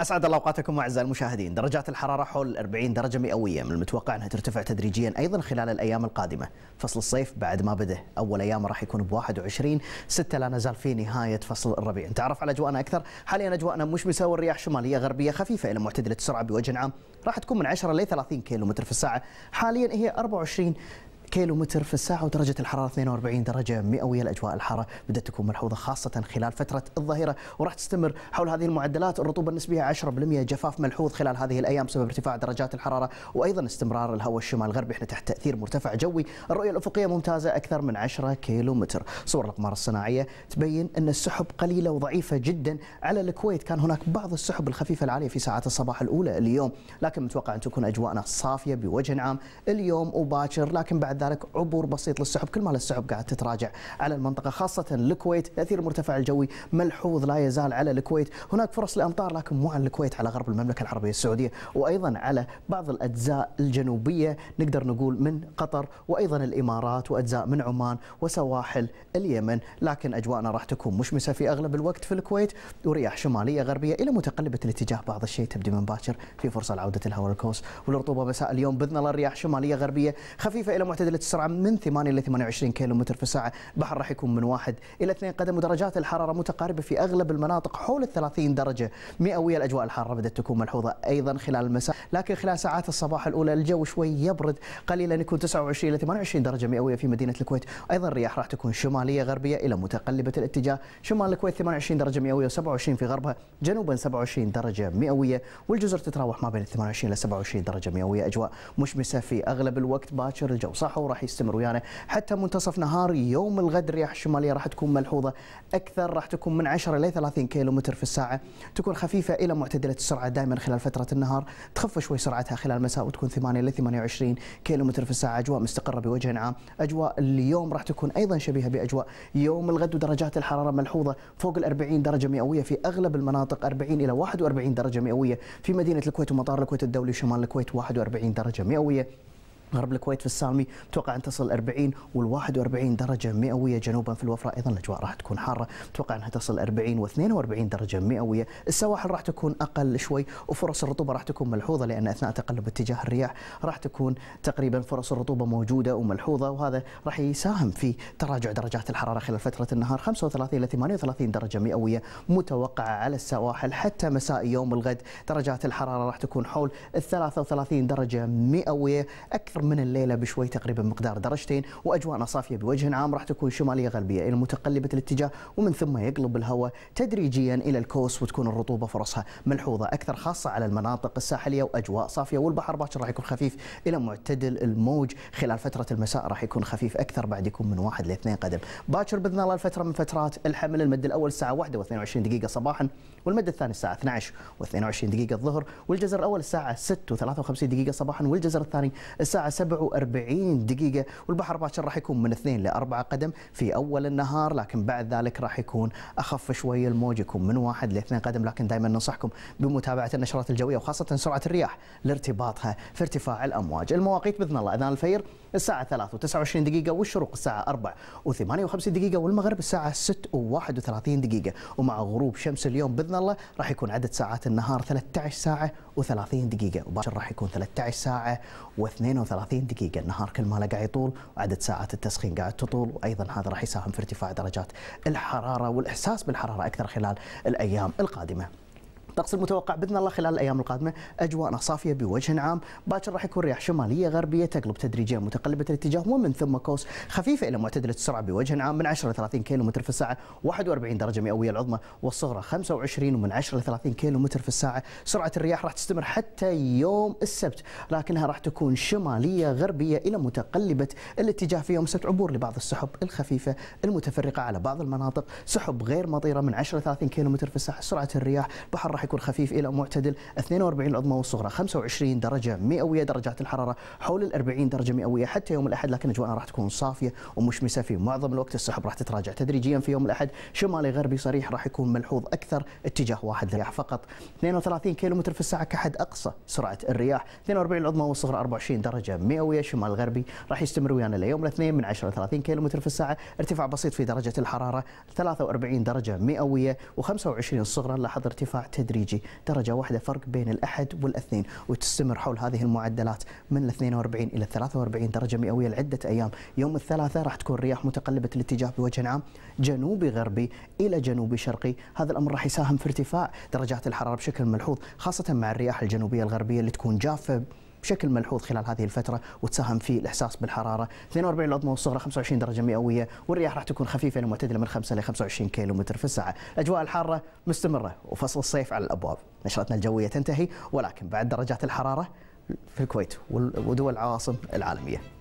اسعد الله اوقاتكم اعزائي المشاهدين، درجات الحراره حول 40 درجه مئويه من المتوقع انها ترتفع تدريجيا ايضا خلال الايام القادمه، فصل الصيف بعد ما بدا اول ايام راح يكون ب 21 6 لا نزال في نهايه فصل الربيع، نتعرف على اجواءنا اكثر، حاليا اجواءنا مشمسه والرياح شماليه غربيه خفيفه الى معتدله السرعه بوجه عام، راح تكون من 10 ل 30 كيلو متر في الساعه، حاليا هي 24 كيلو متر في الساعة ودرجة الحرارة 42 درجة مئوية الأجواء الحارة بدأت تكون ملحوظة خاصة خلال فترة الظهيرة وراح تستمر حول هذه المعدلات الرطوبة النسبية 10% جفاف ملحوظ خلال هذه الأيام بسبب ارتفاع درجات الحرارة وأيضا استمرار الهواء الشمال الغربي احنا تحت تأثير مرتفع جوي الرؤية الأفقية ممتازة أكثر من 10 كيلو متر صور الأقمار الصناعية تبين أن السحب قليلة وضعيفة جدا على الكويت كان هناك بعض السحب الخفيفة العالية في ساعات الصباح الأولى اليوم لكن متوقع أن تكون أجواءنا صافية بوجه عام اليوم وباكر لكن بعد ذلك ذلك عبور بسيط للسحب كل ما السحب قاعد تتراجع على المنطقة خاصة الكويت تأثير المرتفع الجوي ملحوظ لا يزال على الكويت هناك فرص لأمطار لكن مو على الكويت على غرب المملكة العربية السعودية وأيضا على بعض الأجزاء الجنوبية نقدر نقول من قطر وأيضا الإمارات وأجزاء من عمان وسواحل اليمن لكن أجواءنا راح تكون مشمسة في أغلب الوقت في الكويت ورياح شمالية غربية إلى متقلبة الاتجاه بعض الشيء تبدي من باكر في فرصة لعودة الهواء والرطوبة مساء اليوم بإذن الله الرياح شمالية غربية خفيفة إلى معتدلة معدلات السرعه من 8 الى 28 كم في الساعه، البحر راح يكون من واحد الى اثنين قدم ودرجات الحراره متقاربه في اغلب المناطق حول ال 30 درجه مئويه الاجواء الحاره بدات تكون ملحوظه ايضا خلال المساء، لكن خلال ساعات الصباح الاولى الجو شوي يبرد قليلا يكون 29 الى 28 درجه مئويه في مدينه الكويت، ايضا الرياح راح تكون شماليه غربيه الى متقلبه الاتجاه، شمال الكويت 28 درجه مئويه و27 في غربها، جنوبا 27 درجه مئويه، والجزر تتراوح ما بين 28 الى 27 درجه مئويه، اجواء مشمسه في اغلب الوقت باكر الجو صح راحوا وراح يستمر ويانا يعني حتى منتصف نهار يوم الغد الرياح الشماليه راح تكون ملحوظه اكثر راح تكون من 10 الى 30 كيلو متر في الساعه تكون خفيفه الى معتدله السرعه دائما خلال فتره النهار تخف شوي سرعتها خلال المساء وتكون 8 الى 28 كيلو متر في الساعه اجواء مستقره بوجه عام اجواء اليوم راح تكون ايضا شبيهه باجواء يوم الغد ودرجات الحراره ملحوظه فوق ال 40 درجه مئويه في اغلب المناطق 40 الى 41 درجه مئويه في مدينه الكويت ومطار الكويت الدولي وشمال الكويت 41 درجه مئويه غرب الكويت في السالمي توقع ان تصل 40 وال 41 درجه مئويه جنوبا في الوفره ايضا الاجواء راح تكون حاره توقع انها تصل 40 و 42 درجه مئويه السواحل راح تكون اقل شوي وفرص الرطوبه راح تكون ملحوظه لان اثناء تقلب اتجاه الرياح راح تكون تقريبا فرص الرطوبه موجوده وملحوظه وهذا راح يساهم في تراجع درجات الحراره خلال فتره النهار 35 الى 38 درجه مئويه متوقعه على السواحل حتى مساء يوم الغد درجات الحراره راح تكون حول ال 33 درجه مئويه اكثر صفر من الليلة بشوي تقريبا مقدار درجتين وأجواءنا صافية بوجه عام راح تكون شمالية غربية إلى متقلبة الاتجاه ومن ثم يقلب الهواء تدريجيا إلى الكوس وتكون الرطوبة فرصها ملحوظة أكثر خاصة على المناطق الساحلية وأجواء صافية والبحر باكر راح يكون خفيف إلى معتدل الموج خلال فترة المساء راح يكون خفيف أكثر بعد يكون من واحد لاثنين قدم باكر بإذن الله الفترة من فترات الحمل المد الأول الساعة 1 و22 دقيقة صباحا والمد الثاني الساعة 12 و22 دقيقة الظهر والجزر الأول الساعة 6 و53 دقيقة صباحا والجزر الثاني الساعة الساعة 47 دقيقة والبحر باكر راح يكون من 2 ل 4 قدم في أول النهار لكن بعد ذلك راح يكون أخف شوية الموج يكون من 1 ل 2 قدم لكن دائما ننصحكم بمتابعة النشرات الجوية وخاصة سرعة الرياح لارتباطها في ارتفاع الأمواج المواقيت بإذن الله أذان الفير الساعة 3 و29 دقيقة والشروق الساعة 4 و58 دقيقة والمغرب الساعة 6 و31 دقيقة ومع غروب شمس اليوم بإذن الله راح يكون عدد ساعات النهار 13 ساعة و30 دقيقة وباشر راح يكون 13 ساعة و32 30 دقيقه النهار كل ما قاعد يطول وعدد ساعات التسخين قاعد تطول وايضا هذا راح يساهم في ارتفاع درجات الحراره والاحساس بالحراره اكثر خلال الايام القادمه الطقس المتوقع باذن الله خلال الايام القادمه اجواءنا صافيه بوجه عام باكر راح يكون رياح شماليه غربيه تقلب تدريجيا متقلبه الاتجاه ومن ثم كوس خفيفه الى معتدله السرعه بوجه عام من 10 ل 30 كيلو متر في الساعه 41 درجه مئويه العظمى والصغرى 25 ومن 10 ل 30 كيلو متر في الساعه سرعه الرياح راح تستمر حتى يوم السبت لكنها راح تكون شماليه غربيه الى متقلبه الاتجاه في يوم السبت عبور لبعض السحب الخفيفه المتفرقه على بعض المناطق سحب غير مطيره من 10 ل 30 كيلو متر في الساعه سرعه الرياح بحر راح يكون خفيف الى معتدل 42 العظمى والصغرى 25 درجه مئويه درجات الحراره حول ال 40 درجه مئويه حتى يوم الاحد لكن اجواء راح تكون صافيه ومشمسه في معظم الوقت السحب راح تتراجع تدريجيا في يوم الاحد شمالي غربي صريح راح يكون ملحوظ اكثر اتجاه واحد للرياح فقط 32 متر في الساعه كحد اقصى سرعه الرياح 42 العظمى والصغرى 24 درجه مئويه شمال غربي راح يستمر ويانا ليوم الاثنين من 10 ل 30 متر في الساعه ارتفاع بسيط في درجه الحراره 43 درجه مئويه و25 صغرى لاحظ ارتفاع تدريجي تدريجي درجة واحدة فرق بين الأحد والاثنين وتستمر حول هذه المعدلات من ال 42 إلى 43 درجة مئوية لعدة أيام يوم الثلاثاء راح تكون رياح متقلبة الاتجاه بوجه عام جنوبي غربي إلى جنوبي شرقي هذا الأمر راح يساهم في ارتفاع درجات الحرارة بشكل ملحوظ خاصة مع الرياح الجنوبية الغربية اللي تكون جافة بشكل ملحوظ خلال هذه الفترة وتساهم في الإحساس بالحرارة 42 العظمى والصغرى 25 درجة مئوية والرياح راح تكون خفيفة لمعتدلة من 5 إلى 25 كيلو متر في الساعة الأجواء الحارة مستمرة وفصل الصيف على الأبواب نشرتنا الجوية تنتهي ولكن بعد درجات الحرارة في الكويت ودول العواصم العالمية